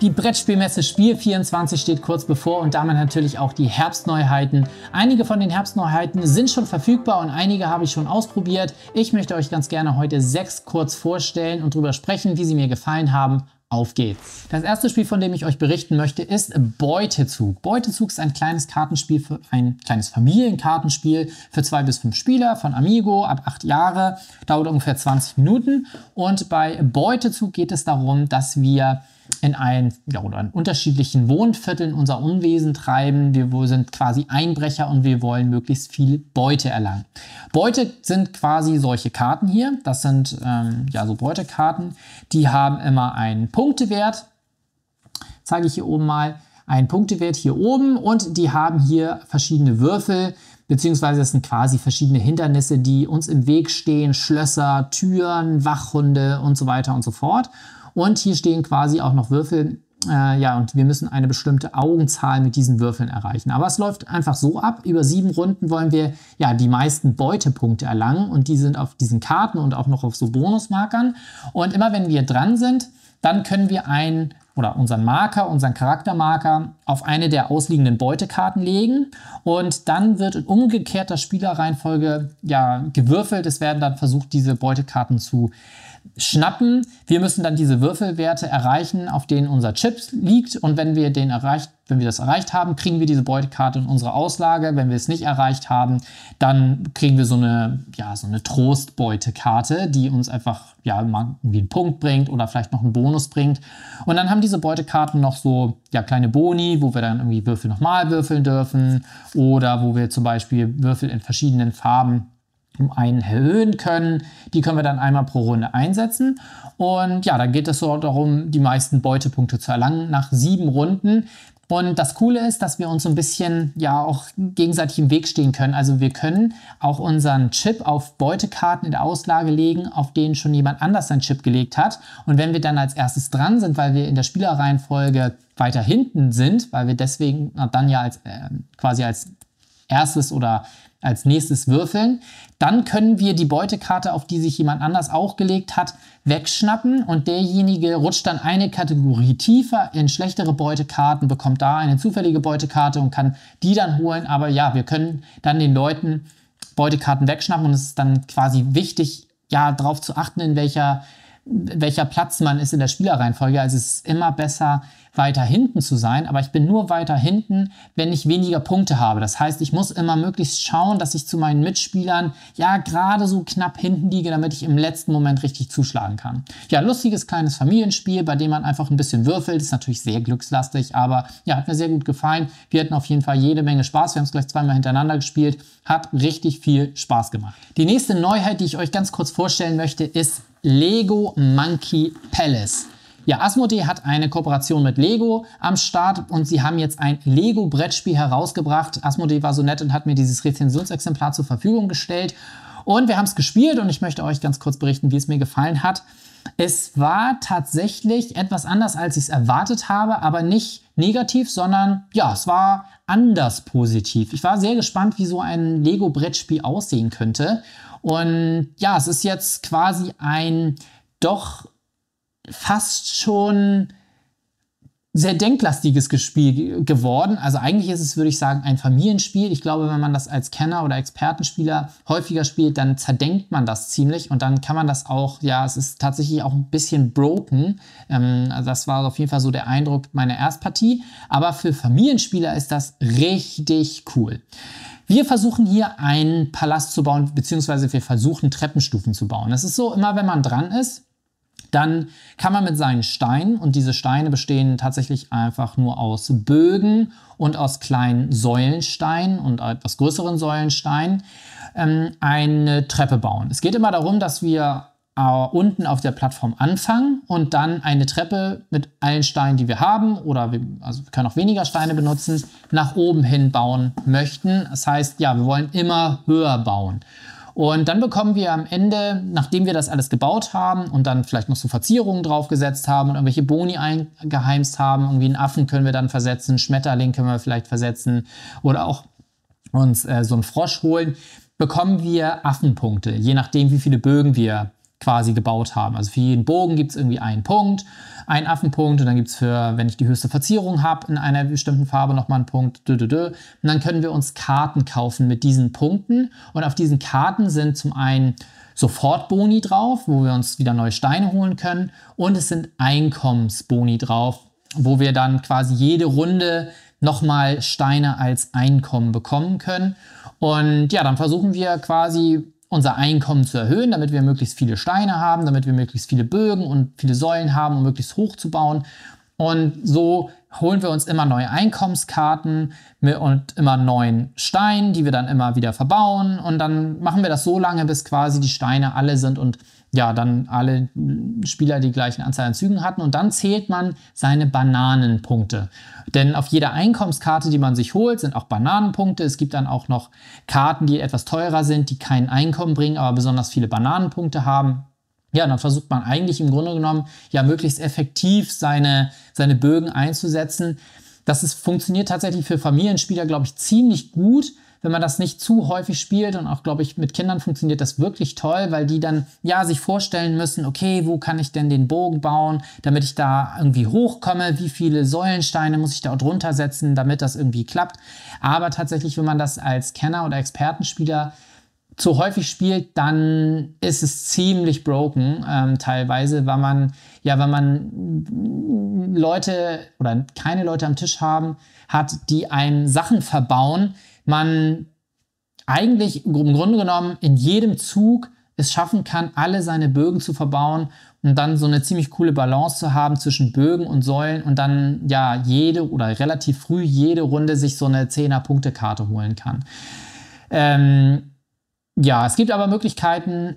Die Brettspielmesse Spiel 24 steht kurz bevor und damit natürlich auch die Herbstneuheiten. Einige von den Herbstneuheiten sind schon verfügbar und einige habe ich schon ausprobiert. Ich möchte euch ganz gerne heute sechs kurz vorstellen und darüber sprechen, wie sie mir gefallen haben auf geht's. Das erste Spiel, von dem ich euch berichten möchte, ist Beutezug. Beutezug ist ein kleines Kartenspiel, für, ein kleines Familienkartenspiel für zwei bis fünf Spieler von Amigo ab acht Jahre. Dauert ungefähr 20 Minuten. Und bei Beutezug geht es darum, dass wir in ein ja, oder in unterschiedlichen Wohnvierteln unser Unwesen treiben. Wir sind quasi Einbrecher und wir wollen möglichst viel Beute erlangen. Beute sind quasi solche Karten hier. Das sind ähm, ja so Beutekarten. Die haben immer einen Punktewert. Zeige ich hier oben mal. Einen Punktewert hier oben und die haben hier verschiedene Würfel beziehungsweise es sind quasi verschiedene Hindernisse, die uns im Weg stehen, Schlösser, Türen, Wachhunde und so weiter und so fort. Und hier stehen quasi auch noch Würfel. Äh, ja, und wir müssen eine bestimmte Augenzahl mit diesen Würfeln erreichen. Aber es läuft einfach so ab. Über sieben Runden wollen wir ja die meisten Beutepunkte erlangen. Und die sind auf diesen Karten und auch noch auf so Bonusmarkern. Und immer wenn wir dran sind, dann können wir einen oder unseren Marker, unseren Charaktermarker auf eine der ausliegenden Beutekarten legen und dann wird in umgekehrter Spielerreihenfolge ja gewürfelt. Es werden dann versucht, diese Beutekarten zu schnappen. Wir müssen dann diese Würfelwerte erreichen, auf denen unser Chip liegt. Und wenn wir, den erreicht, wenn wir das erreicht haben, kriegen wir diese Beutekarte in unsere Auslage. Wenn wir es nicht erreicht haben, dann kriegen wir so eine, ja, so eine Trostbeutekarte, die uns einfach ja, mal irgendwie einen Punkt bringt oder vielleicht noch einen Bonus bringt. Und dann haben diese Beutekarten noch so ja, kleine Boni, wo wir dann irgendwie Würfel nochmal würfeln dürfen oder wo wir zum Beispiel Würfel in verschiedenen Farben um einen erhöhen können. Die können wir dann einmal pro Runde einsetzen. Und ja, dann geht es so darum, die meisten Beutepunkte zu erlangen nach sieben Runden. Und das Coole ist, dass wir uns so ein bisschen ja auch gegenseitig im Weg stehen können. Also wir können auch unseren Chip auf Beutekarten in der Auslage legen, auf denen schon jemand anders seinen Chip gelegt hat. Und wenn wir dann als erstes dran sind, weil wir in der Spielerreihenfolge weiter hinten sind, weil wir deswegen dann ja als äh, quasi als erstes oder als nächstes würfeln. Dann können wir die Beutekarte, auf die sich jemand anders auch gelegt hat, wegschnappen und derjenige rutscht dann eine Kategorie tiefer in schlechtere Beutekarten, bekommt da eine zufällige Beutekarte und kann die dann holen. Aber ja, wir können dann den Leuten Beutekarten wegschnappen und es ist dann quasi wichtig, ja, darauf zu achten, in welcher, welcher Platz man ist in der Spielereihenfolge. Also es ist immer besser, weiter hinten zu sein, aber ich bin nur weiter hinten, wenn ich weniger Punkte habe. Das heißt, ich muss immer möglichst schauen, dass ich zu meinen Mitspielern ja gerade so knapp hinten liege, damit ich im letzten Moment richtig zuschlagen kann. Ja, lustiges kleines Familienspiel, bei dem man einfach ein bisschen würfelt. Ist natürlich sehr glückslastig, aber ja, hat mir sehr gut gefallen. Wir hatten auf jeden Fall jede Menge Spaß. Wir haben es gleich zweimal hintereinander gespielt. Hat richtig viel Spaß gemacht. Die nächste Neuheit, die ich euch ganz kurz vorstellen möchte, ist Lego Monkey Palace. Ja, Asmodee hat eine Kooperation mit Lego am Start und sie haben jetzt ein Lego-Brettspiel herausgebracht. Asmodee war so nett und hat mir dieses Rezensionsexemplar zur Verfügung gestellt. Und wir haben es gespielt und ich möchte euch ganz kurz berichten, wie es mir gefallen hat. Es war tatsächlich etwas anders, als ich es erwartet habe, aber nicht negativ, sondern ja, es war anders positiv. Ich war sehr gespannt, wie so ein Lego-Brettspiel aussehen könnte. Und ja, es ist jetzt quasi ein doch fast schon sehr denklastiges Spiel geworden. Also eigentlich ist es, würde ich sagen, ein Familienspiel. Ich glaube, wenn man das als Kenner oder Expertenspieler häufiger spielt, dann zerdenkt man das ziemlich und dann kann man das auch, ja, es ist tatsächlich auch ein bisschen broken. Ähm, also das war auf jeden Fall so der Eindruck meiner Erstpartie. Aber für Familienspieler ist das richtig cool. Wir versuchen hier einen Palast zu bauen, beziehungsweise wir versuchen Treppenstufen zu bauen. Das ist so, immer wenn man dran ist, dann kann man mit seinen Steinen, und diese Steine bestehen tatsächlich einfach nur aus Bögen und aus kleinen Säulensteinen und etwas größeren Säulensteinen, ähm, eine Treppe bauen. Es geht immer darum, dass wir äh, unten auf der Plattform anfangen und dann eine Treppe mit allen Steinen, die wir haben, oder wir, also wir können auch weniger Steine benutzen, nach oben hin bauen möchten. Das heißt, ja, wir wollen immer höher bauen. Und dann bekommen wir am Ende, nachdem wir das alles gebaut haben und dann vielleicht noch so Verzierungen draufgesetzt haben und irgendwelche Boni eingeheimst haben, irgendwie einen Affen können wir dann versetzen, Schmetterling können wir vielleicht versetzen oder auch uns äh, so einen Frosch holen, bekommen wir Affenpunkte, je nachdem, wie viele Bögen wir quasi gebaut haben. Also für jeden Bogen gibt es irgendwie einen Punkt, einen Affenpunkt und dann gibt es für, wenn ich die höchste Verzierung habe, in einer bestimmten Farbe nochmal einen Punkt. Dö, dö, dö. Und dann können wir uns Karten kaufen mit diesen Punkten und auf diesen Karten sind zum einen Sofortboni drauf, wo wir uns wieder neue Steine holen können und es sind Einkommensboni drauf, wo wir dann quasi jede Runde nochmal Steine als Einkommen bekommen können. Und ja, dann versuchen wir quasi unser Einkommen zu erhöhen, damit wir möglichst viele Steine haben, damit wir möglichst viele Bögen und viele Säulen haben, um möglichst hoch zu bauen. Und so holen wir uns immer neue Einkommenskarten und immer neuen Stein, die wir dann immer wieder verbauen. Und dann machen wir das so lange, bis quasi die Steine alle sind und ja, dann alle Spieler die gleichen Anzahl an Zügen hatten. Und dann zählt man seine Bananenpunkte. Denn auf jeder Einkommenskarte, die man sich holt, sind auch Bananenpunkte. Es gibt dann auch noch Karten, die etwas teurer sind, die kein Einkommen bringen, aber besonders viele Bananenpunkte haben. Ja, dann versucht man eigentlich im Grunde genommen ja möglichst effektiv seine, seine Bögen einzusetzen. Das ist, funktioniert tatsächlich für Familienspieler, glaube ich, ziemlich gut wenn man das nicht zu häufig spielt und auch, glaube ich, mit Kindern funktioniert das wirklich toll, weil die dann ja sich vorstellen müssen, okay, wo kann ich denn den Bogen bauen, damit ich da irgendwie hochkomme, wie viele Säulensteine muss ich da drunter setzen, damit das irgendwie klappt. Aber tatsächlich, wenn man das als Kenner oder Expertenspieler zu häufig spielt, dann ist es ziemlich broken ähm, teilweise, weil man ja, wenn man Leute oder keine Leute am Tisch haben hat, die einen Sachen verbauen, man eigentlich im Grunde genommen in jedem Zug es schaffen kann, alle seine Bögen zu verbauen und dann so eine ziemlich coole Balance zu haben zwischen Bögen und Säulen und dann ja jede oder relativ früh jede Runde sich so eine 10er-Punkte-Karte holen kann. Ähm, ja, es gibt aber Möglichkeiten,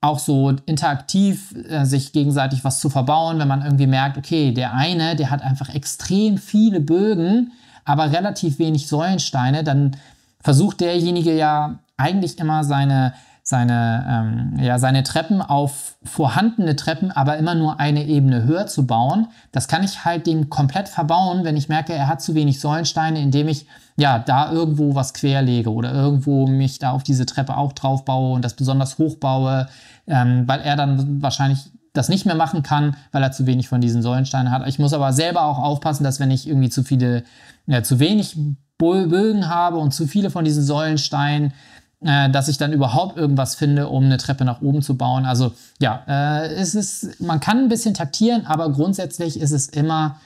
auch so interaktiv äh, sich gegenseitig was zu verbauen, wenn man irgendwie merkt, okay, der eine, der hat einfach extrem viele Bögen, aber relativ wenig Säulensteine, dann versucht derjenige ja eigentlich immer seine, seine, ähm, ja, seine Treppen auf vorhandene Treppen, aber immer nur eine Ebene höher zu bauen. Das kann ich halt dem komplett verbauen, wenn ich merke, er hat zu wenig Säulensteine, indem ich ja da irgendwo was querlege oder irgendwo mich da auf diese Treppe auch drauf baue und das besonders hoch baue, ähm, weil er dann wahrscheinlich das nicht mehr machen kann, weil er zu wenig von diesen Säulensteinen hat. Ich muss aber selber auch aufpassen, dass wenn ich irgendwie zu viele, ja, äh, zu wenig Bögen habe und zu viele von diesen Säulensteinen, äh, dass ich dann überhaupt irgendwas finde, um eine Treppe nach oben zu bauen. Also ja, äh, es ist, man kann ein bisschen taktieren, aber grundsätzlich ist es immer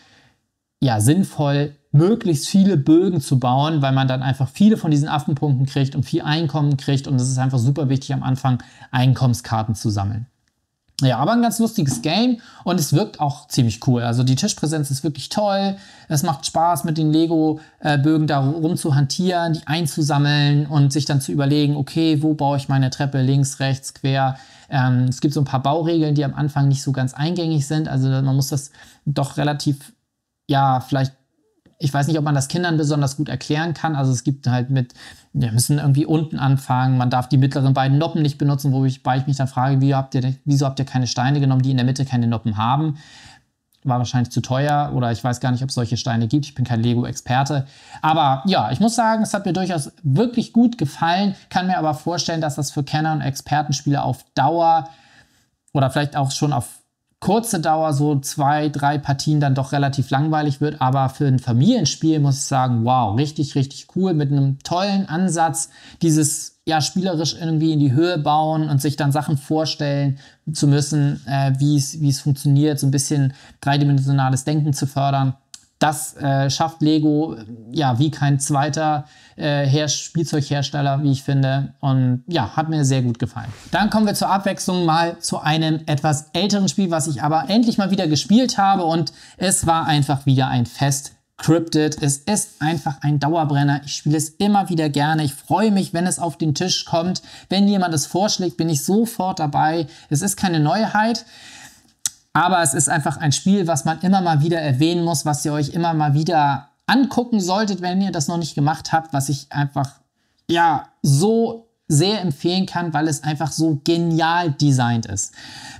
ja, sinnvoll, möglichst viele Bögen zu bauen, weil man dann einfach viele von diesen Affenpunkten kriegt und viel Einkommen kriegt. Und es ist einfach super wichtig, am Anfang Einkommenskarten zu sammeln. Ja, aber ein ganz lustiges Game und es wirkt auch ziemlich cool. Also die Tischpräsenz ist wirklich toll. Es macht Spaß, mit den Lego-Bögen da rumzuhantieren, die einzusammeln und sich dann zu überlegen, okay, wo baue ich meine Treppe links, rechts, quer. Ähm, es gibt so ein paar Bauregeln, die am Anfang nicht so ganz eingängig sind. Also man muss das doch relativ, ja, vielleicht ich weiß nicht, ob man das Kindern besonders gut erklären kann. Also es gibt halt mit, wir müssen irgendwie unten anfangen, man darf die mittleren beiden Noppen nicht benutzen, wobei ich mich dann frage, wie habt ihr, wieso habt ihr keine Steine genommen, die in der Mitte keine Noppen haben? War wahrscheinlich zu teuer oder ich weiß gar nicht, ob es solche Steine gibt. Ich bin kein Lego-Experte. Aber ja, ich muss sagen, es hat mir durchaus wirklich gut gefallen, kann mir aber vorstellen, dass das für Kenner und Expertenspieler auf Dauer oder vielleicht auch schon auf kurze Dauer, so zwei, drei Partien, dann doch relativ langweilig wird. Aber für ein Familienspiel muss ich sagen, wow, richtig, richtig cool mit einem tollen Ansatz, dieses ja spielerisch irgendwie in die Höhe bauen und sich dann Sachen vorstellen zu müssen, äh, wie es funktioniert, so ein bisschen dreidimensionales Denken zu fördern. Das äh, schafft Lego ja wie kein zweiter äh, Spielzeughersteller, wie ich finde. Und ja, hat mir sehr gut gefallen. Dann kommen wir zur Abwechslung mal zu einem etwas älteren Spiel, was ich aber endlich mal wieder gespielt habe. Und es war einfach wieder ein Fest Cryptid. Es ist einfach ein Dauerbrenner. Ich spiele es immer wieder gerne. Ich freue mich, wenn es auf den Tisch kommt. Wenn jemand es vorschlägt, bin ich sofort dabei. Es ist keine Neuheit. Aber es ist einfach ein Spiel, was man immer mal wieder erwähnen muss, was ihr euch immer mal wieder angucken solltet, wenn ihr das noch nicht gemacht habt, was ich einfach ja so sehr empfehlen kann, weil es einfach so genial designt ist.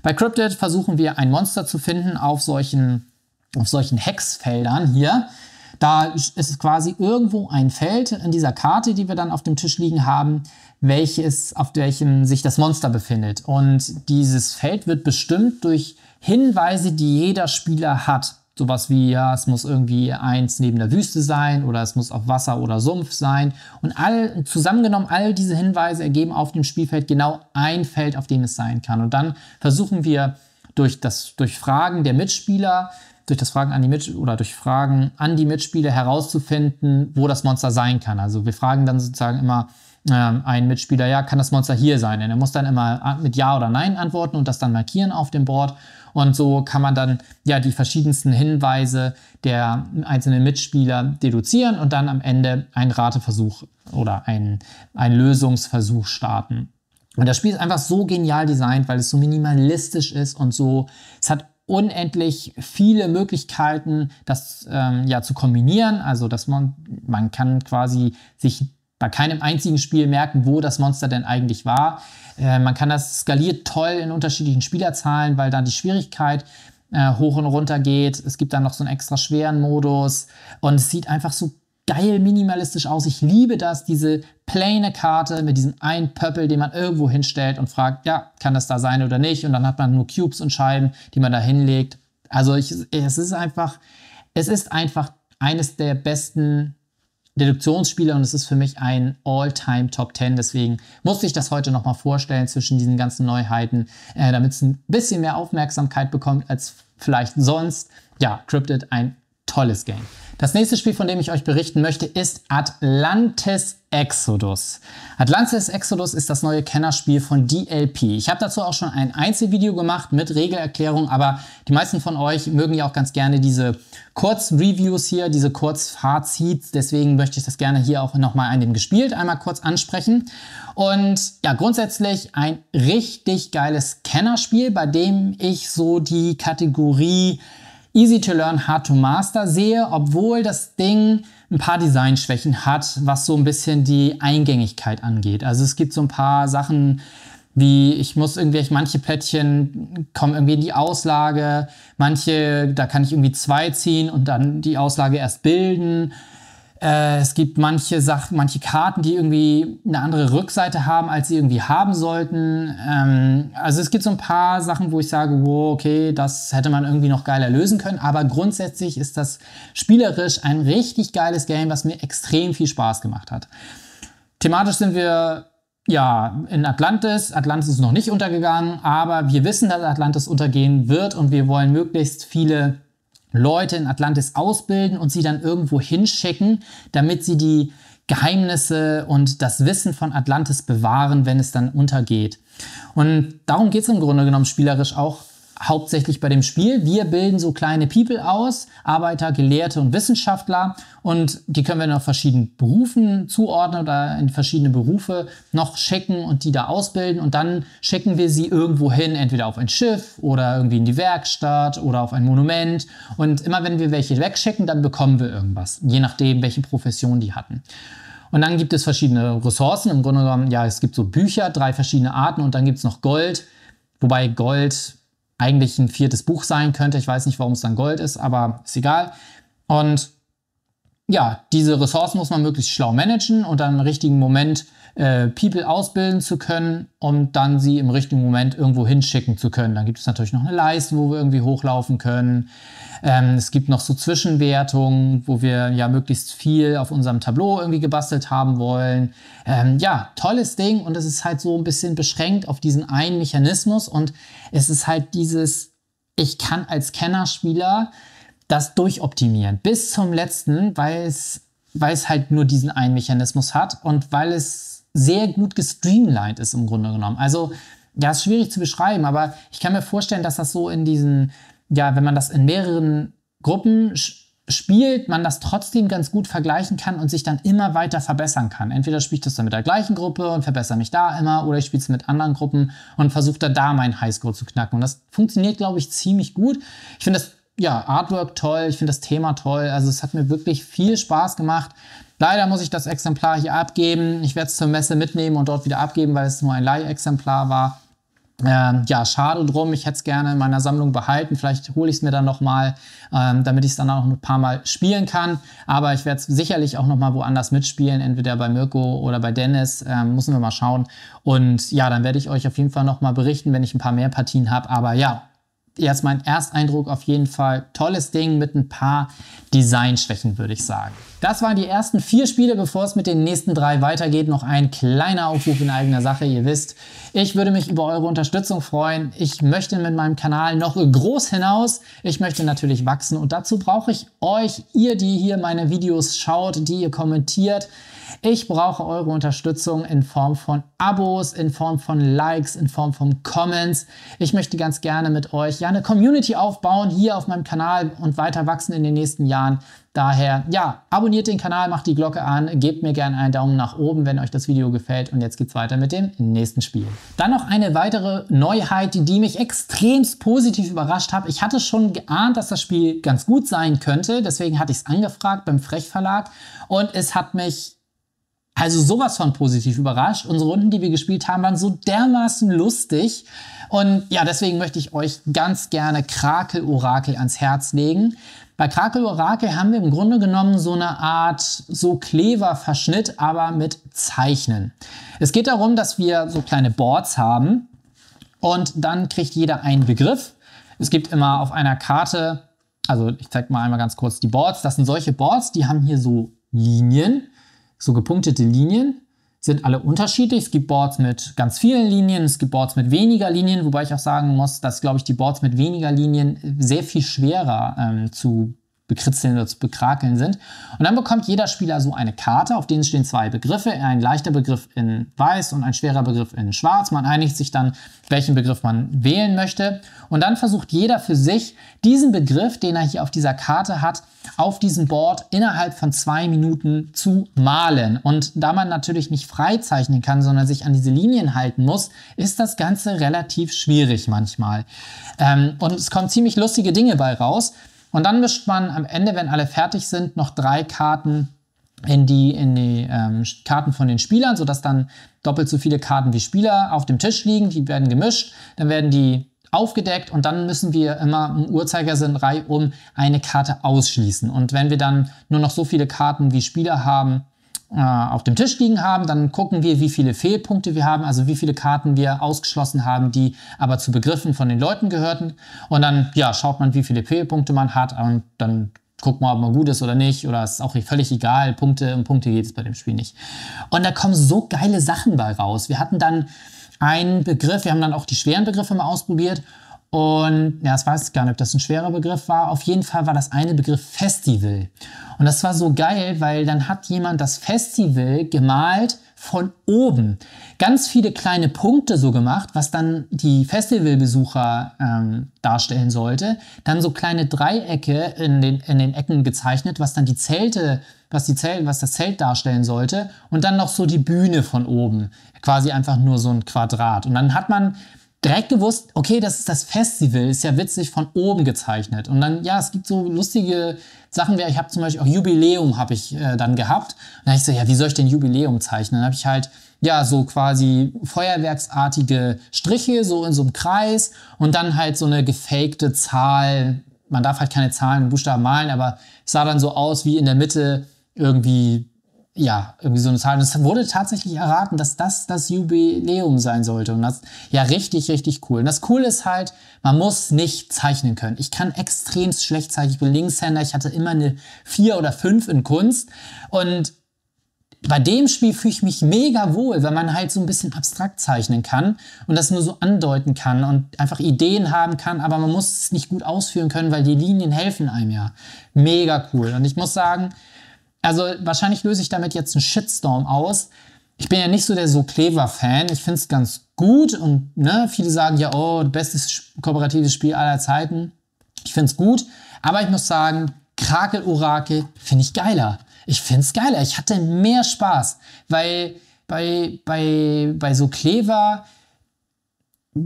Bei Cryptid versuchen wir ein Monster zu finden auf solchen auf solchen Hexfeldern hier. Da ist es quasi irgendwo ein Feld in dieser Karte, die wir dann auf dem Tisch liegen haben, welches, auf welchem sich das Monster befindet. Und dieses Feld wird bestimmt durch Hinweise, die jeder Spieler hat. Sowas wie, ja, es muss irgendwie eins neben der Wüste sein oder es muss auf Wasser oder Sumpf sein. Und all, zusammengenommen, all diese Hinweise ergeben auf dem Spielfeld genau ein Feld, auf dem es sein kann. Und dann versuchen wir durch, das, durch Fragen der Mitspieler, durch das Fragen an die Mit oder durch Fragen an die Mitspieler herauszufinden, wo das Monster sein kann. Also wir fragen dann sozusagen immer, ähm, ein Mitspieler, ja, kann das Monster hier sein? Denn er muss dann immer mit Ja oder Nein antworten und das dann markieren auf dem Board. Und so kann man dann ja die verschiedensten Hinweise der einzelnen Mitspieler deduzieren und dann am Ende einen Rateversuch oder einen, einen Lösungsversuch starten. Und das Spiel ist einfach so genial designt, weil es so minimalistisch ist und so, es hat unendlich viele Möglichkeiten, das ähm, ja zu kombinieren. Also, dass man, man kann quasi sich bei keinem einzigen Spiel merken, wo das Monster denn eigentlich war. Äh, man kann das skaliert toll in unterschiedlichen Spielerzahlen, weil dann die Schwierigkeit äh, hoch und runter geht. Es gibt dann noch so einen extra schweren Modus und es sieht einfach so geil minimalistisch aus. Ich liebe das, diese plane Karte mit diesem einen Pöppel, den man irgendwo hinstellt und fragt, ja, kann das da sein oder nicht? Und dann hat man nur Cubes und Scheiben, die man da hinlegt. Also ich, es ist einfach, es ist einfach eines der besten Deduktionsspieler und es ist für mich ein All-Time Top 10. Deswegen musste ich das heute nochmal vorstellen zwischen diesen ganzen Neuheiten, äh, damit es ein bisschen mehr Aufmerksamkeit bekommt als vielleicht sonst. Ja, Cryptid ein tolles Game. Das nächste Spiel, von dem ich euch berichten möchte, ist Atlantis Exodus. Atlantis Exodus ist das neue Kennerspiel von DLP. Ich habe dazu auch schon ein Einzelvideo gemacht mit Regelerklärung, aber die meisten von euch mögen ja auch ganz gerne diese Kurzreviews hier, diese Kurzfazits. Deswegen möchte ich das gerne hier auch nochmal an dem gespielt einmal kurz ansprechen. Und ja, grundsätzlich ein richtig geiles Kennerspiel, bei dem ich so die Kategorie easy to learn, hard to master sehe, obwohl das Ding ein paar Designschwächen hat, was so ein bisschen die Eingängigkeit angeht. Also es gibt so ein paar Sachen, wie ich muss irgendwie, manche Plättchen kommen irgendwie in die Auslage, manche, da kann ich irgendwie zwei ziehen und dann die Auslage erst bilden. Äh, es gibt manche Sachen, manche Karten, die irgendwie eine andere Rückseite haben, als sie irgendwie haben sollten. Ähm, also es gibt so ein paar Sachen, wo ich sage, wow, okay, das hätte man irgendwie noch geiler lösen können. Aber grundsätzlich ist das spielerisch ein richtig geiles Game, was mir extrem viel Spaß gemacht hat. Thematisch sind wir ja, in Atlantis. Atlantis ist noch nicht untergegangen, aber wir wissen, dass Atlantis untergehen wird und wir wollen möglichst viele Leute in Atlantis ausbilden und sie dann irgendwo hinschicken, damit sie die Geheimnisse und das Wissen von Atlantis bewahren, wenn es dann untergeht. Und darum geht es im Grunde genommen spielerisch auch hauptsächlich bei dem Spiel. Wir bilden so kleine People aus, Arbeiter, Gelehrte und Wissenschaftler. Und die können wir noch verschiedenen Berufen zuordnen oder in verschiedene Berufe noch schicken und die da ausbilden. Und dann schicken wir sie irgendwo hin, entweder auf ein Schiff oder irgendwie in die Werkstatt oder auf ein Monument. Und immer wenn wir welche wegschicken, dann bekommen wir irgendwas, je nachdem, welche Profession die hatten. Und dann gibt es verschiedene Ressourcen. Im Grunde genommen, ja, es gibt so Bücher, drei verschiedene Arten und dann gibt es noch Gold. Wobei Gold eigentlich ein viertes Buch sein könnte. Ich weiß nicht, warum es dann Gold ist, aber ist egal. Und ja, diese Ressourcen muss man möglichst schlau managen und dann im richtigen Moment äh, People ausbilden zu können, um dann sie im richtigen Moment irgendwo hinschicken zu können. Dann gibt es natürlich noch eine Leiste, wo wir irgendwie hochlaufen können. Ähm, es gibt noch so Zwischenwertungen, wo wir ja möglichst viel auf unserem Tableau irgendwie gebastelt haben wollen. Ähm, ja, tolles Ding und es ist halt so ein bisschen beschränkt auf diesen einen Mechanismus und es ist halt dieses, ich kann als Kennerspieler das durchoptimieren bis zum letzten, weil es weil es halt nur diesen einen Mechanismus hat und weil es sehr gut gestreamlined ist im Grunde genommen. Also, ja, ist schwierig zu beschreiben, aber ich kann mir vorstellen, dass das so in diesen, ja, wenn man das in mehreren Gruppen spielt, man das trotzdem ganz gut vergleichen kann und sich dann immer weiter verbessern kann. Entweder spiele ich das dann mit der gleichen Gruppe und verbessere mich da immer, oder ich spiele es mit anderen Gruppen und versuche dann da meinen Highscore zu knacken. Und das funktioniert, glaube ich, ziemlich gut. Ich finde das ja, Artwork toll, ich finde das Thema toll. Also es hat mir wirklich viel Spaß gemacht. Leider muss ich das Exemplar hier abgeben. Ich werde es zur Messe mitnehmen und dort wieder abgeben, weil es nur ein Leihexemplar war. Ähm, ja, schade drum. Ich hätte es gerne in meiner Sammlung behalten. Vielleicht hole ich es mir dann nochmal, ähm, damit ich es dann auch noch ein paar Mal spielen kann. Aber ich werde es sicherlich auch nochmal woanders mitspielen, entweder bei Mirko oder bei Dennis. Ähm, müssen wir mal schauen. Und ja, dann werde ich euch auf jeden Fall nochmal berichten, wenn ich ein paar mehr Partien habe. Aber ja, jetzt mein Ersteindruck auf jeden Fall tolles Ding mit ein paar Designschwächen, würde ich sagen. Das waren die ersten vier Spiele, bevor es mit den nächsten drei weitergeht. Noch ein kleiner Aufruf in eigener Sache, ihr wisst. Ich würde mich über eure Unterstützung freuen. Ich möchte mit meinem Kanal noch groß hinaus. Ich möchte natürlich wachsen und dazu brauche ich euch, ihr, die hier meine Videos schaut, die ihr kommentiert. Ich brauche eure Unterstützung in Form von Abos, in Form von Likes, in Form von Comments. Ich möchte ganz gerne mit euch ja eine Community aufbauen hier auf meinem Kanal und weiter wachsen in den nächsten Jahren. Daher, ja, abonniert den Kanal, macht die Glocke an, gebt mir gerne einen Daumen nach oben, wenn euch das Video gefällt. Und jetzt geht's weiter mit dem nächsten Spiel. Dann noch eine weitere Neuheit, die mich extremst positiv überrascht hat. Ich hatte schon geahnt, dass das Spiel ganz gut sein könnte. Deswegen hatte ich es angefragt beim Frech Verlag. Und es hat mich also sowas von positiv überrascht. Unsere Runden, die wir gespielt haben, waren so dermaßen lustig. Und ja, deswegen möchte ich euch ganz gerne Krakel-Orakel ans Herz legen. Bei Krakel Orakel haben wir im Grunde genommen so eine Art so Kleververschnitt, aber mit Zeichnen. Es geht darum, dass wir so kleine Boards haben und dann kriegt jeder einen Begriff. Es gibt immer auf einer Karte, also ich zeige mal einmal ganz kurz die Boards. Das sind solche Boards, die haben hier so Linien, so gepunktete Linien sind alle unterschiedlich. Es gibt Boards mit ganz vielen Linien, es gibt Boards mit weniger Linien, wobei ich auch sagen muss, dass, glaube ich, die Boards mit weniger Linien sehr viel schwerer ähm, zu bekritzeln oder zu bekrakeln sind. Und dann bekommt jeder Spieler so eine Karte, auf denen stehen zwei Begriffe, ein leichter Begriff in weiß und ein schwerer Begriff in schwarz. Man einigt sich dann, welchen Begriff man wählen möchte. Und dann versucht jeder für sich, diesen Begriff, den er hier auf dieser Karte hat, auf diesem Board innerhalb von zwei Minuten zu malen. Und da man natürlich nicht frei zeichnen kann, sondern sich an diese Linien halten muss, ist das Ganze relativ schwierig manchmal. Ähm, und es kommen ziemlich lustige Dinge bei raus. Und dann mischt man am Ende, wenn alle fertig sind, noch drei Karten in die, in die ähm, Karten von den Spielern, sodass dann doppelt so viele Karten wie Spieler auf dem Tisch liegen. Die werden gemischt, dann werden die aufgedeckt und dann müssen wir immer im Uhrzeigersinn reihum eine Karte ausschließen. Und wenn wir dann nur noch so viele Karten wie Spieler haben, äh, auf dem Tisch liegen haben. Dann gucken wir, wie viele Fehlpunkte wir haben, also wie viele Karten wir ausgeschlossen haben, die aber zu Begriffen von den Leuten gehörten. Und dann ja, schaut man, wie viele Fehlpunkte man hat und dann guckt man, ob man gut ist oder nicht. Oder ist auch völlig egal. Punkte und Punkte geht es bei dem Spiel nicht. Und da kommen so geile Sachen bei raus. Wir hatten dann einen Begriff, wir haben dann auch die schweren Begriffe mal ausprobiert. Und ja, das weiß ich gar nicht, ob das ein schwerer Begriff war. Auf jeden Fall war das eine Begriff Festival. Und das war so geil, weil dann hat jemand das Festival gemalt von oben. Ganz viele kleine Punkte so gemacht, was dann die Festivalbesucher ähm, darstellen sollte. Dann so kleine Dreiecke in den, in den Ecken gezeichnet, was dann die Zelte, was die Zelte, was das Zelt darstellen sollte. Und dann noch so die Bühne von oben. Quasi einfach nur so ein Quadrat. Und dann hat man direkt gewusst, okay, das ist das Festival, ist ja witzig von oben gezeichnet. Und dann, ja, es gibt so lustige Sachen, wie ich habe zum Beispiel auch Jubiläum habe ich äh, dann gehabt. Und dann habe ich so, ja, wie soll ich denn Jubiläum zeichnen? Dann habe ich halt, ja, so quasi feuerwerksartige Striche, so in so einem Kreis und dann halt so eine gefakte Zahl. Man darf halt keine Zahlen und Buchstaben malen, aber es sah dann so aus wie in der Mitte irgendwie ja, irgendwie so eine Zahl. Und es wurde tatsächlich erraten, dass das das Jubiläum sein sollte. Und das, ja, richtig, richtig cool. Und das Coole ist halt, man muss nicht zeichnen können. Ich kann extrem schlecht zeichnen. Ich bin Linkshänder. Ich hatte immer eine 4 oder 5 in Kunst. Und bei dem Spiel fühle ich mich mega wohl, weil man halt so ein bisschen abstrakt zeichnen kann und das nur so andeuten kann und einfach Ideen haben kann, aber man muss es nicht gut ausführen können, weil die Linien helfen einem ja. Mega cool. Und ich muss sagen, also wahrscheinlich löse ich damit jetzt einen Shitstorm aus. Ich bin ja nicht so der so Clever-Fan. Ich finde es ganz gut und ne, viele sagen ja, oh, bestes kooperatives Spiel aller Zeiten. Ich finde es gut, aber ich muss sagen, Krakel Orakel finde ich geiler. Ich finde es geiler. Ich hatte mehr Spaß, weil bei, bei, bei so Clever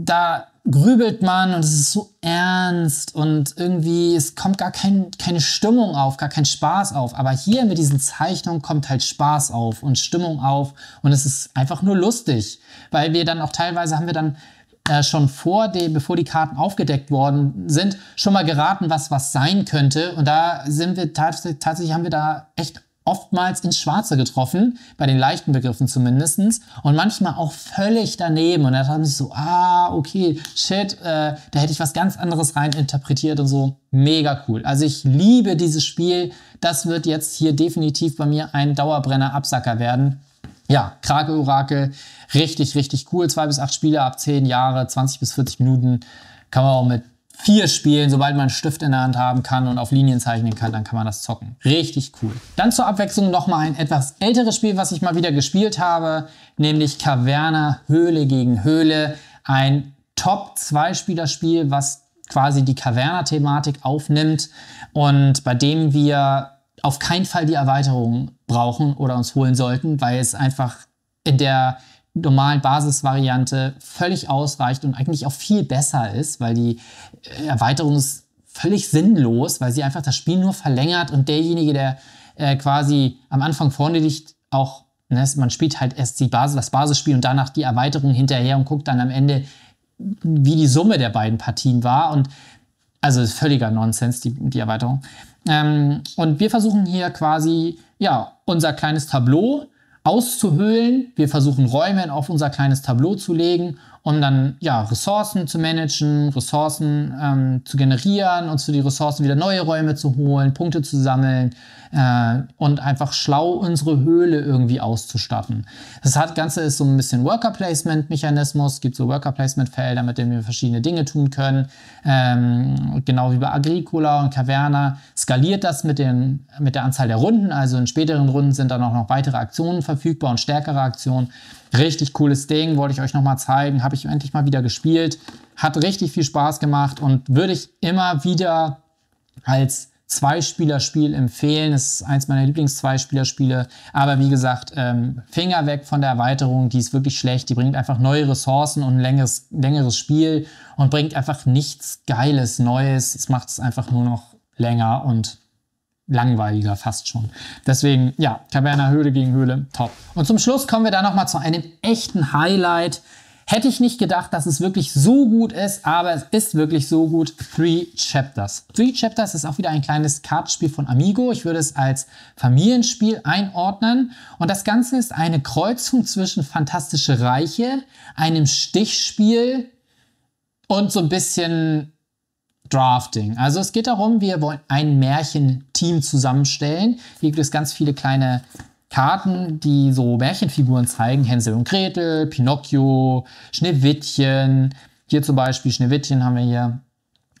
da grübelt man und es ist so ernst und irgendwie, es kommt gar kein, keine Stimmung auf, gar kein Spaß auf. Aber hier mit diesen Zeichnungen kommt halt Spaß auf und Stimmung auf und es ist einfach nur lustig, weil wir dann auch teilweise haben wir dann äh, schon vor dem, bevor die Karten aufgedeckt worden sind, schon mal geraten, was was sein könnte. Und da sind wir tatsächlich, tatsächlich haben wir da echt oftmals ins Schwarze getroffen, bei den leichten Begriffen zumindest, und manchmal auch völlig daneben. Und da haben sie so, ah, okay, shit, äh, da hätte ich was ganz anderes rein interpretiert und so. Mega cool. Also ich liebe dieses Spiel. Das wird jetzt hier definitiv bei mir ein Dauerbrenner-Absacker werden. Ja, Krake-Orakel, richtig, richtig cool. Zwei bis acht Spiele ab zehn Jahre, 20 bis 40 Minuten. Kann man auch mit vier spielen, sobald man einen Stift in der Hand haben kann und auf Linien zeichnen kann, dann kann man das zocken. Richtig cool. Dann zur Abwechslung nochmal ein etwas älteres Spiel, was ich mal wieder gespielt habe, nämlich Caverna Höhle gegen Höhle. Ein top 2 spiel was quasi die Caverna-Thematik aufnimmt und bei dem wir auf keinen Fall die Erweiterung brauchen oder uns holen sollten, weil es einfach in der normalen Basisvariante völlig ausreicht und eigentlich auch viel besser ist, weil die äh, Erweiterung ist völlig sinnlos, weil sie einfach das Spiel nur verlängert und derjenige, der äh, quasi am Anfang vorne liegt, auch, ne, man spielt halt erst die Basis, das Basisspiel und danach die Erweiterung hinterher und guckt dann am Ende, wie die Summe der beiden Partien war. Und also ist völliger Nonsens, die, die Erweiterung. Ähm, und wir versuchen hier quasi, ja, unser kleines Tableau auszuhöhlen. Wir versuchen Räume auf unser kleines Tableau zu legen um dann ja Ressourcen zu managen, Ressourcen ähm, zu generieren, uns für die Ressourcen wieder neue Räume zu holen, Punkte zu sammeln äh, und einfach schlau unsere Höhle irgendwie auszustatten. Das hat, Ganze ist so ein bisschen Worker Placement Mechanismus, gibt so Worker Placement Felder, mit denen wir verschiedene Dinge tun können. Ähm, genau wie bei Agricola und Caverna skaliert das mit, den, mit der Anzahl der Runden, also in späteren Runden sind dann auch noch weitere Aktionen verfügbar und stärkere Aktionen. Richtig cooles Ding, wollte ich euch nochmal zeigen. Habe ich endlich mal wieder gespielt. Hat richtig viel Spaß gemacht und würde ich immer wieder als Zweispielerspiel empfehlen. Es ist eins meiner Lieblings-Zweispielerspiele. Aber wie gesagt, ähm, Finger weg von der Erweiterung. Die ist wirklich schlecht. Die bringt einfach neue Ressourcen und ein längeres, längeres Spiel und bringt einfach nichts Geiles, Neues. Es macht es einfach nur noch länger und langweiliger fast schon. Deswegen, ja, Caverna Höhle gegen Höhle, top. Und zum Schluss kommen wir dann nochmal zu einem echten Highlight. Hätte ich nicht gedacht, dass es wirklich so gut ist, aber es ist wirklich so gut. Three Chapters. Three Chapters ist auch wieder ein kleines Kartenspiel von Amigo. Ich würde es als Familienspiel einordnen. Und das Ganze ist eine Kreuzung zwischen Fantastische Reiche, einem Stichspiel und so ein bisschen Drafting. Also es geht darum, wir wollen ein Märchenteam zusammenstellen. Hier gibt es ganz viele kleine Karten, die so Märchenfiguren zeigen. Hänsel und Gretel, Pinocchio, Schneewittchen. Hier zum Beispiel Schneewittchen haben wir hier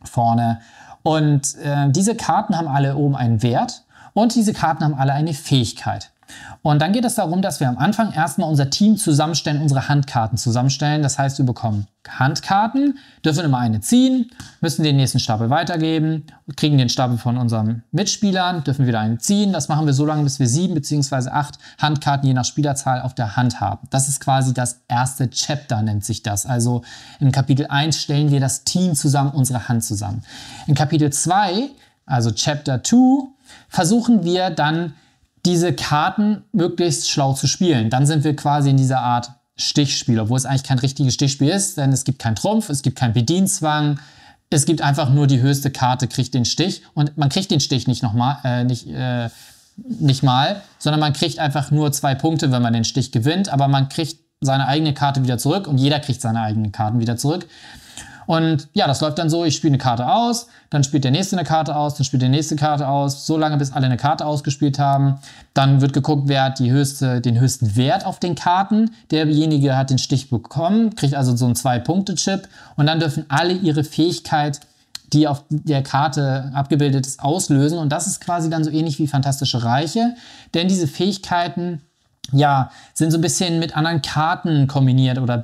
vorne. Und äh, diese Karten haben alle oben einen Wert und diese Karten haben alle eine Fähigkeit. Und dann geht es darum, dass wir am Anfang erstmal unser Team zusammenstellen, unsere Handkarten zusammenstellen. Das heißt, wir bekommen Handkarten, dürfen immer eine ziehen, müssen den nächsten Stapel weitergeben, kriegen den Stapel von unseren Mitspielern, dürfen wieder eine ziehen. Das machen wir so lange, bis wir sieben bzw. acht Handkarten je nach Spielerzahl auf der Hand haben. Das ist quasi das erste Chapter, nennt sich das. Also im Kapitel 1 stellen wir das Team zusammen, unsere Hand zusammen. In Kapitel 2, also Chapter 2, versuchen wir dann diese Karten möglichst schlau zu spielen. Dann sind wir quasi in dieser Art Stichspiel, obwohl es eigentlich kein richtiges Stichspiel ist, denn es gibt keinen Trumpf, es gibt keinen Bedienzwang, es gibt einfach nur die höchste Karte kriegt den Stich und man kriegt den Stich nicht nochmal, äh, nicht, äh, nicht mal, sondern man kriegt einfach nur zwei Punkte, wenn man den Stich gewinnt, aber man kriegt seine eigene Karte wieder zurück und jeder kriegt seine eigenen Karten wieder zurück. Und ja, das läuft dann so, ich spiele eine Karte aus, dann spielt der nächste eine Karte aus, dann spielt der nächste Karte aus, so lange bis alle eine Karte ausgespielt haben. Dann wird geguckt, wer hat die höchste, den höchsten Wert auf den Karten. Derjenige hat den Stich bekommen, kriegt also so einen Zwei-Punkte-Chip und dann dürfen alle ihre Fähigkeit die auf der Karte abgebildet ist, auslösen. Und das ist quasi dann so ähnlich wie Fantastische Reiche. Denn diese Fähigkeiten, ja, sind so ein bisschen mit anderen Karten kombiniert oder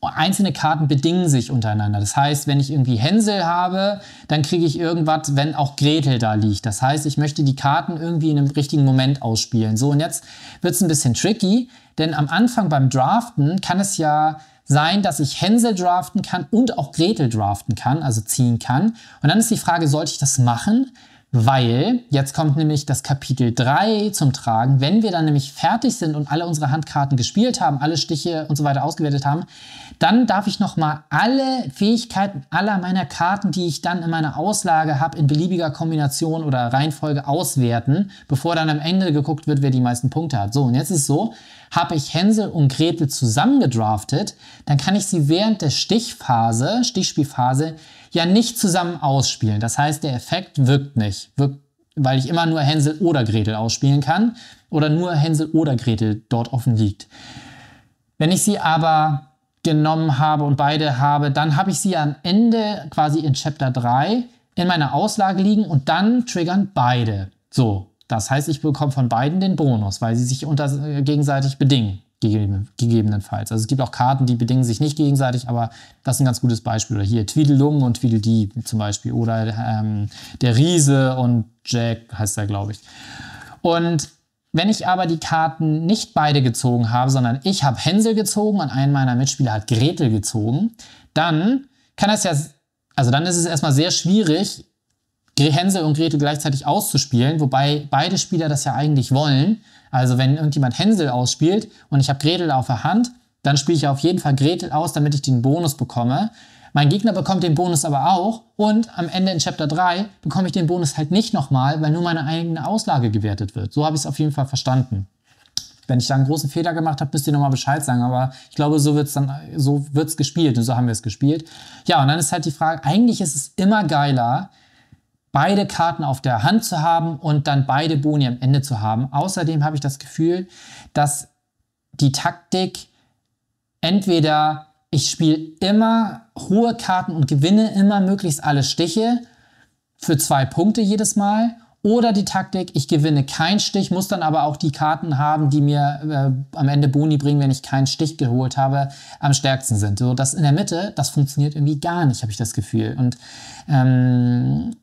einzelne Karten bedingen sich untereinander. Das heißt, wenn ich irgendwie Hänsel habe, dann kriege ich irgendwas, wenn auch Gretel da liegt. Das heißt, ich möchte die Karten irgendwie in einem richtigen Moment ausspielen. So, und jetzt wird es ein bisschen tricky, denn am Anfang beim Draften kann es ja sein, dass ich Hänsel draften kann und auch Gretel draften kann, also ziehen kann. Und dann ist die Frage, sollte ich das machen? weil jetzt kommt nämlich das Kapitel 3 zum Tragen. Wenn wir dann nämlich fertig sind und alle unsere Handkarten gespielt haben, alle Stiche und so weiter ausgewertet haben, dann darf ich nochmal alle Fähigkeiten aller meiner Karten, die ich dann in meiner Auslage habe, in beliebiger Kombination oder Reihenfolge auswerten, bevor dann am Ende geguckt wird, wer die meisten Punkte hat. So, und jetzt ist so, habe ich Hänsel und Gretel zusammengedraftet, dann kann ich sie während der Stichphase, Stichspielphase, ja nicht zusammen ausspielen. Das heißt, der Effekt wirkt nicht, wirkt, weil ich immer nur Hänsel oder Gretel ausspielen kann oder nur Hänsel oder Gretel dort offen liegt. Wenn ich sie aber genommen habe und beide habe, dann habe ich sie am Ende quasi in Chapter 3 in meiner Auslage liegen und dann triggern beide. So, das heißt, ich bekomme von beiden den Bonus, weil sie sich unter, äh, gegenseitig bedingen, gegeben, gegebenenfalls. Also es gibt auch Karten, die bedingen sich nicht gegenseitig, aber das ist ein ganz gutes Beispiel. Oder hier Tweedlung und Tweedledee zum Beispiel. Oder ähm, der Riese und Jack heißt er, glaube ich. Und wenn ich aber die Karten nicht beide gezogen habe, sondern ich habe Hänsel gezogen und einen meiner Mitspieler hat Gretel gezogen, dann kann das ja, also dann ist es erstmal sehr schwierig, Hänsel und Gretel gleichzeitig auszuspielen, wobei beide Spieler das ja eigentlich wollen. Also wenn irgendjemand Hänsel ausspielt und ich habe Gretel auf der Hand, dann spiele ich auf jeden Fall Gretel aus, damit ich den Bonus bekomme. Mein Gegner bekommt den Bonus aber auch und am Ende in Chapter 3 bekomme ich den Bonus halt nicht nochmal, weil nur meine eigene Auslage gewertet wird. So habe ich es auf jeden Fall verstanden. Wenn ich da einen großen Fehler gemacht habe, müsst ihr nochmal Bescheid sagen. Aber ich glaube, so wird es dann, so wird's gespielt und so haben wir es gespielt. Ja, und dann ist halt die Frage, eigentlich ist es immer geiler, beide Karten auf der Hand zu haben und dann beide Boni am Ende zu haben. Außerdem habe ich das Gefühl, dass die Taktik entweder ich spiele immer hohe Karten und gewinne immer möglichst alle Stiche für zwei Punkte jedes Mal. Oder die Taktik, ich gewinne keinen Stich, muss dann aber auch die Karten haben, die mir äh, am Ende Boni bringen, wenn ich keinen Stich geholt habe, am stärksten sind. So, das in der Mitte, das funktioniert irgendwie gar nicht, habe ich das Gefühl. Und ähm,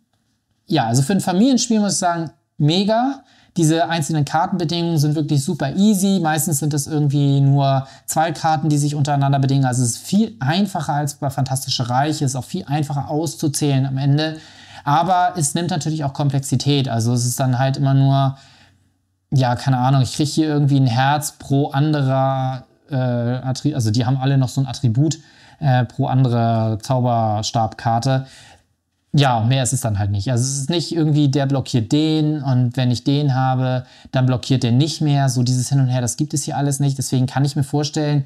ja, also für ein Familienspiel muss ich sagen, mega. Diese einzelnen Kartenbedingungen sind wirklich super easy. Meistens sind es irgendwie nur zwei Karten, die sich untereinander bedingen. Also es ist viel einfacher als bei Fantastische Reiche. Es ist auch viel einfacher auszuzählen am Ende. Aber es nimmt natürlich auch Komplexität. Also es ist dann halt immer nur, ja, keine Ahnung, ich kriege hier irgendwie ein Herz pro anderer äh, Attribut. Also die haben alle noch so ein Attribut äh, pro andere Zauberstabkarte. Ja, mehr ist es dann halt nicht. Also es ist nicht irgendwie, der blockiert den und wenn ich den habe, dann blockiert der nicht mehr. So dieses Hin und Her, das gibt es hier alles nicht. Deswegen kann ich mir vorstellen,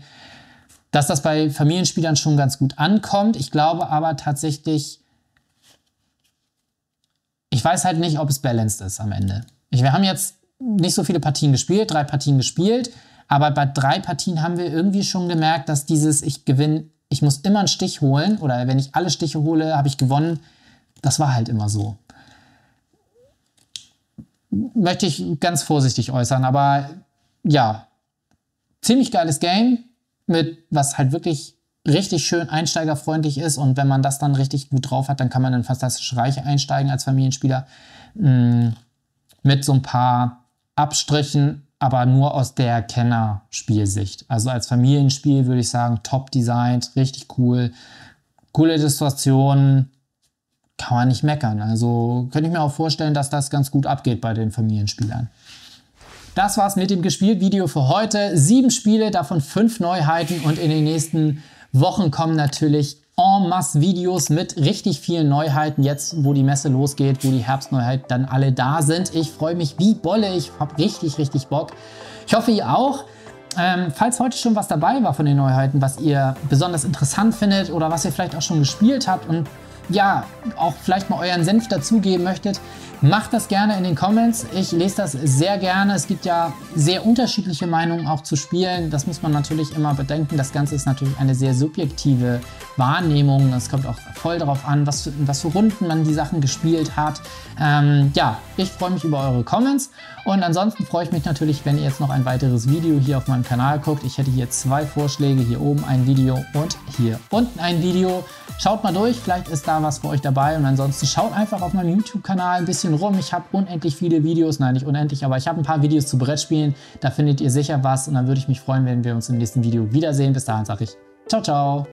dass das bei Familienspielern schon ganz gut ankommt. Ich glaube aber tatsächlich, ich weiß halt nicht, ob es balanced ist am Ende. Ich, wir haben jetzt nicht so viele Partien gespielt, drei Partien gespielt, aber bei drei Partien haben wir irgendwie schon gemerkt, dass dieses Ich gewinne, ich muss immer einen Stich holen oder wenn ich alle Stiche hole, habe ich gewonnen das war halt immer so. Möchte ich ganz vorsichtig äußern, aber ja, ziemlich geiles Game, mit was halt wirklich richtig schön einsteigerfreundlich ist und wenn man das dann richtig gut drauf hat, dann kann man in fantastisch Reiche einsteigen als Familienspieler mh, mm, mit so ein paar Abstrichen, aber nur aus der Kenner-Spielsicht. Also als Familienspiel würde ich sagen, top designt, richtig cool, coole Situationen, kann man nicht meckern. Also könnte ich mir auch vorstellen, dass das ganz gut abgeht bei den Familienspielern. Das war's mit dem Gespielt-Video für heute. Sieben Spiele, davon fünf Neuheiten und in den nächsten Wochen kommen natürlich en masse Videos mit richtig vielen Neuheiten. Jetzt, wo die Messe losgeht, wo die Herbstneuheiten dann alle da sind. Ich freue mich wie Bolle. Ich habe richtig, richtig Bock. Ich hoffe, ihr auch. Ähm, falls heute schon was dabei war von den Neuheiten, was ihr besonders interessant findet oder was ihr vielleicht auch schon gespielt habt und ja, auch vielleicht mal euren Senf dazugeben möchtet, Macht das gerne in den Comments. Ich lese das sehr gerne. Es gibt ja sehr unterschiedliche Meinungen auch zu Spielen. Das muss man natürlich immer bedenken. Das Ganze ist natürlich eine sehr subjektive Wahrnehmung. Es kommt auch voll darauf an, was für, was für Runden man die Sachen gespielt hat. Ähm, ja, ich freue mich über eure Comments. Und ansonsten freue ich mich natürlich, wenn ihr jetzt noch ein weiteres Video hier auf meinem Kanal guckt. Ich hätte hier zwei Vorschläge. Hier oben ein Video und hier unten ein Video. Schaut mal durch. Vielleicht ist da was für euch dabei. Und ansonsten schaut einfach auf meinem YouTube-Kanal ein bisschen bisschen rum. Ich habe unendlich viele Videos, nein, nicht unendlich, aber ich habe ein paar Videos zu Brettspielen. Da findet ihr sicher was und dann würde ich mich freuen, wenn wir uns im nächsten Video wiedersehen. Bis dahin sage ich ciao, ciao.